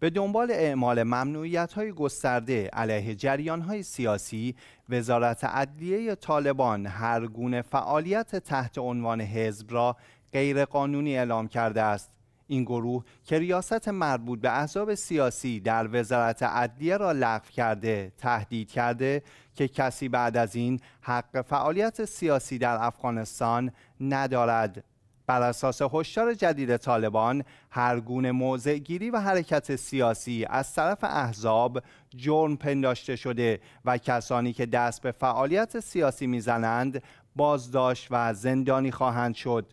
به دنبال اعمال ممنوعیت های گسترده علیه جریان های سیاسی وزارت عدلیه طالبان هر گونه فعالیت تحت عنوان حزب را غیرقانونی اعلام کرده است این گروه که ریاست مربوط به احزاب سیاسی در وزارت عدلیه را لغو کرده تهدید کرده که کسی بعد از این حق فعالیت سیاسی در افغانستان ندارد بر اساس هشدار جدید طالبان هر گونه موضع گیری و حرکت سیاسی از طرف احزاب جرم پنداشته شده و کسانی که دست به فعالیت سیاسی میزنند بازداشت و زندانی خواهند شد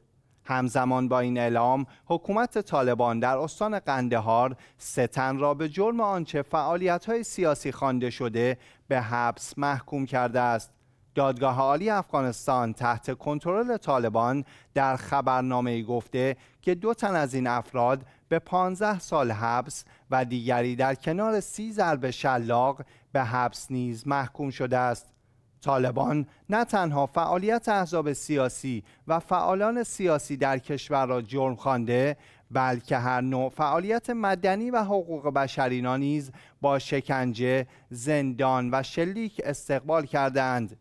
همزمان با این اعلام حکومت طالبان در استان قندهار ستن را به جرم آنچه فعالیت‌های سیاسی خوانده شده به حبس محکوم کرده است دادگاه عالی افغانستان تحت کنترل طالبان در خبرنامه گفته که دو تن از این افراد به 15 سال حبس و دیگری در کنار سی ضرب شلاق به حبس نیز محکوم شده است. طالبان نه تنها فعالیت احزاب سیاسی و فعالان سیاسی در کشور را جرم خوانده بلکه هر نوع فعالیت مدنی و حقوق بشری نیز با شکنجه، زندان و شلیک استقبال کردند.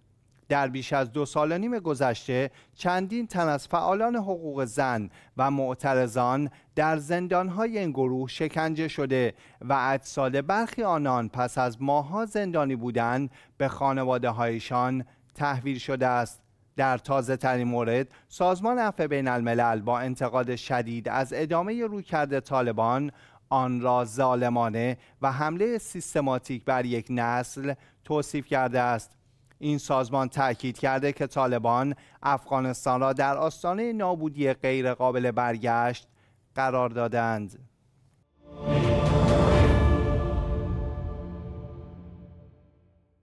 در بیش از دو سال و نیم گذشته چندین تن از فعالان حقوق زن و معترضان در زندانهای این گروه شکنجه شده و اجساد برخی آنان پس از ماها زندانی بودن به خانواده هایشان تحویل شده است. در تازه ترین مورد سازمان عفو بین الملل با انتقاد شدید از ادامه رویکرد طالبان آن را ظالمانه و حمله سیستماتیک بر یک نسل توصیف کرده است این سازمان تاکید کرده که طالبان افغانستان را در آستانه نابودی غیرقابل برگشت قرار دادند.